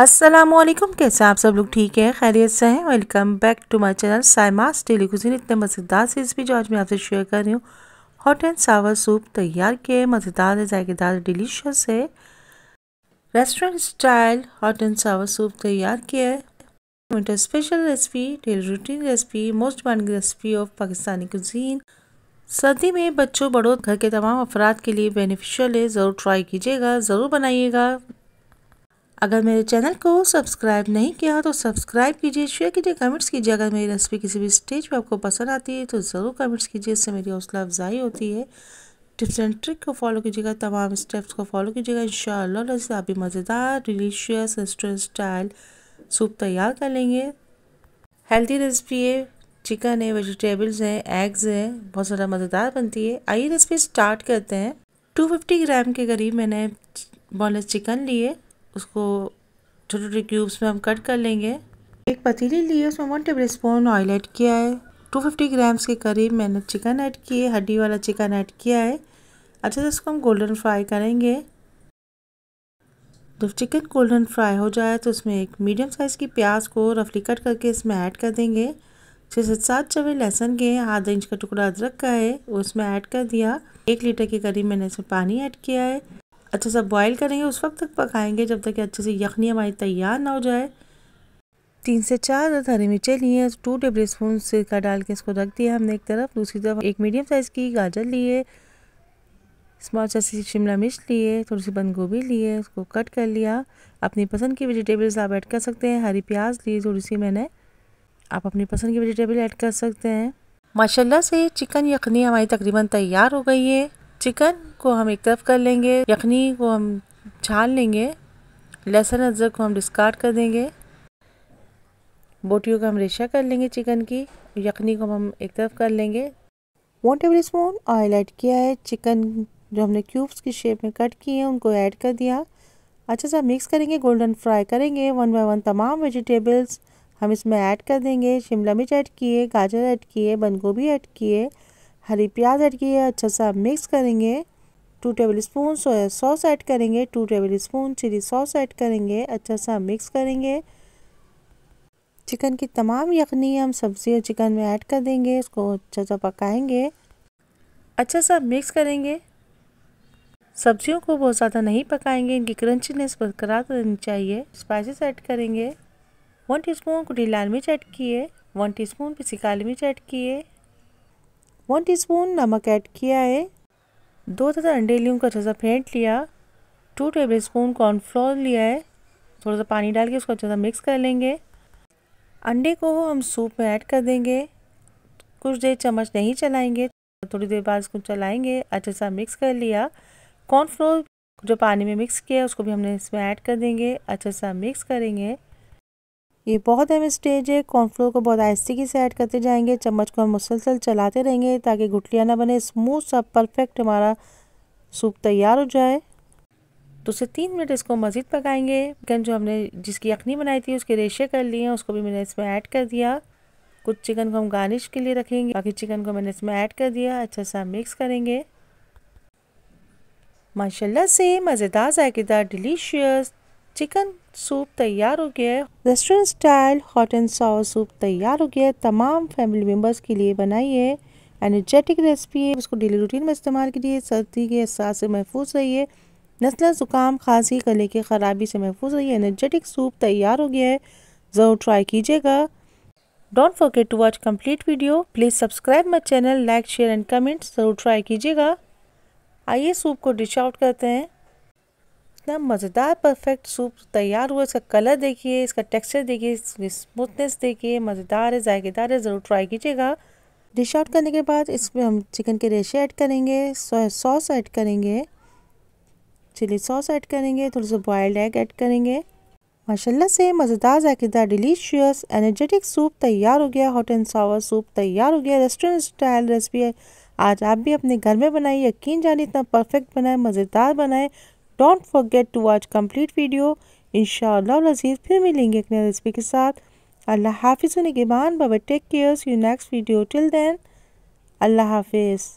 अस्सलाम वालेकुम कैसे आप सब लोग ठीक है खैरियत से हैं welcome back to my channel Saima's daily cuisine इतने मज़ेदार रेसिपी जो आज मैं आपसे शेयर कर रही हूँ हॉट एंड सावर सूप तैयार किए मज़ेदार जायकेदार डिलीशियस है restaurant style hot and sour soup तैयार है winter special recipe daily routine recipe most wanted recipe of Pakistani cuisine सर्दी में बच्चों बड़ों घर के तमाम अफराद के लिए बेनिफिशियल है ज़रूर ट्राई कीजिएगा ज़रूर बनाइएगा अगर मेरे चैनल को सब्सक्राइब नहीं किया हो तो सब्सक्राइब कीजिए शेयर कीजिए कमेंट्स कीजिए अगर मेरी रेसिपी किसी भी स्टेज पर आपको पसंद आती है तो ज़रूर कमेंट्स कीजिए इससे मेरी हौसला अफजाई होती है टिप्स एंड ट्रिक को फॉलो कीजिएगा तमाम स्टेप्स को फॉलो कीजिएगा इन आप भी मज़ेदार डिलीशियस रेस्टोरेंट स्टाइल सूप तैयार कर लेंगे हेल्थी रेसिपी है चिकन है वेजिटेबल्स हैं एग्स हैं बहुत ज़्यादा मज़ेदार बनती है आइए रेसिपी स्टार्ट करते हैं 250 ग्राम के करीब मैंने बॉनलेस चिकन लिए उसको छोटे छोटे क्यूब्स में हम कट कर लेंगे एक पतीली ली है उसमें one tablespoon oil add किया है 250 ग्राम्स के करीब मैंने चिकन ऐड किए हड्डी वाला चिकन ऐड किया है अच्छे से इसको हम गोल्डन फ्राई करेंगे जब चिकन गोल्डन फ्राई हो जाए तो उसमें एक मीडियम साइज़ की प्याज को रफली कट करके इसमें ऐड कर देंगे छः से सात चवे लहसुन के आधा इंच का टुकड़ा अदरक का है उसमें ऐड कर दिया एक लीटर के करीब मैंने इसमें पानी ऐड किया है अच्छे से बॉईल करेंगे उस वक्त तक पकाएंगे जब तक कि अच्छे से यखनी हमारी तैयार ना हो जाए तीन से चार अदद हरी मिर्चें ली हैं टू टेबल स्पून सिरका डाल के इसको रख दिया हमने एक तरफ दूसरी तरफ एक मीडियम साइज़ की गाजर लिए स्मॉल साइज की शिमला मिर्च लिए थोड़ी सी बंद गोभी लिए उसको कट कर लिया अपनी पसंद की वेजिटेबल्स आप ऐड कर सकते हैं हरी प्याज ली थोड़ी सी मैंने आप अपनी पसंद की वेजिटेबल ऐड कर सकते हैं माशाल्लाह से चिकन यखनी हमारी तकरीबन तैयार हो गई है चिकन को हम एक तरफ कर लेंगे यखनी को हम छान लेंगे लहसुन अदरक को हम डिस्कार्ड कर देंगे बोटियों का हम रेशा कर लेंगे चिकन की यखनी को हम एक तरफ कर लेंगे one tablespoon oil add किया है चिकन जो हमने क्यूब्स की शेप में कट किए हैं उनको ऐड कर दिया अच्छे सा मिक्स करेंगे गोल्डन फ्राई करेंगे वन बाय वन तमाम वेजिटेबल्स हम इसमें ऐड कर देंगे शिमला मिर्च ऐड किए गाजर ऐड किए बंद गोभी ऐड किए हरी प्याज ऐड किए अच्छा सा मिक्स करेंगे two tablespoon soya sauce add करेंगे two tablespoon chilli sauce add करेंगे अच्छा सा मिक्स करेंगे चिकन की तमाम यखनी हम सब्ज़ी और चिकन में ऐड कर देंगे इसको अच्छा सा पकाएंगे अच्छा सा मिक्स करेंगे सब्जियों को बहुत ज़्यादा नहीं पकाएंगे इनकी क्रंचीनेस बरकरार रहनी चाहिए स्पाइसेस ऐड करेंगे वन टीस्पून कुटी लाल मिर्च ऐड किए वन टीस्पून पिसी काली मिर्च ऐड किए वन टीस्पून नमक ऐड किया है दो तथा अंडे लिए उनको अच्छे सा फेंट लिया टू टेबल स्पून कॉर्नफ्लोर लिया है थोड़ा सा पानी डाल के उसको अच्छे सा मिक्स कर लेंगे अंडे को हम सूप में ऐड कर देंगे कुछ देर चम्मच नहीं चलाएंगे थोड़ी देर बाद उसको चलाएंगे अच्छे सा मिक्स कर लिया कॉर्नफ्लोर जो पानी में मिक्स किया उसको भी हमने इसमें ऐड कर देंगे अच्छे सा मिक्स करेंगे ये बहुत अहम स्टेज है कॉर्नफ्लोर को बहुत आहिस्तगी से ऐड करते जाएंगे चम्मच को हम मुसलसल चलाते रहेंगे ताकि गुटलियाँ ना बने स्मूथ सा परफेक्ट हमारा सूप तैयार हो जाए तो उसे तीन मिनट इसको मज़ीद पकाएंगे चिकन जो हमने जिसकी यखनी बनाई थी उसके रेशे कर लिए हैं उसको भी मैंने इसमें ऐड कर दिया कुछ चिकन को हम गार्निश के लिए रखेंगे बाकी चिकन को मैंने इसमें ऐड कर दिया अच्छा सा मिक्स करेंगे माशाल्लाह से मज़ेदार जायकेदार डिलीशियस चिकन सूप तैयार हो गया है restaurant style hot and sauce soup तैयार हो गया है तमाम फैमिली मेम्बर्स के लिए बनाई है एनर्जेटिक रेसिपी है उसको डेली रूटीन में इस्तेमाल करिए सर्दी के एहसास से महफूज रहिए नस्ला ज़ुकाम खांसी गले की ख़राबी से महफूज रहिए एनर्जेटिक सूप तैयार हो गया है ज़रूर ट्राई कीजिएगा don't forget to watch complete video please subscribe my channel like share and comment ज़रूर ट्राई कीजिएगा आइए सूप को डिश आउट करते हैं कितना मज़ेदार परफेक्ट सूप तैयार हुआ इसका कलर देखिए इसका टेक्सचर देखिए इसकी स्मूथनेस देखिए मज़ेदार है जायकेदार है ज़रूर ट्राई कीजिएगा डिश आउट करने के बाद इसमें हम चिकन के रेशे ऐड करेंगे सोया सॉस ऐड करेंगे चिली सॉस ऐड करेंगे थोड़ा सा बॉयल्ड एग ऐड करेंगे माशाल्लाह से मज़ेदार जायकेदार डिलीशियस एनर्जेटिक सूप तैयार हो गया हॉट एंड सावर सूप तैयार हो गया रेस्टोरेंट स्टाइल रेसिपी है आज आप भी अपने घर में बनाइए यकीन जानिए इतना परफेक्ट बनाए मज़ेदार बनाए don't forget to watch complete video इन शजीज फिर मिलेंगे एक नई रेसिपी के साथ अल्लाह हाफिज़ निगमान बाबा take cares you next video till then अल्लाह हाफिज़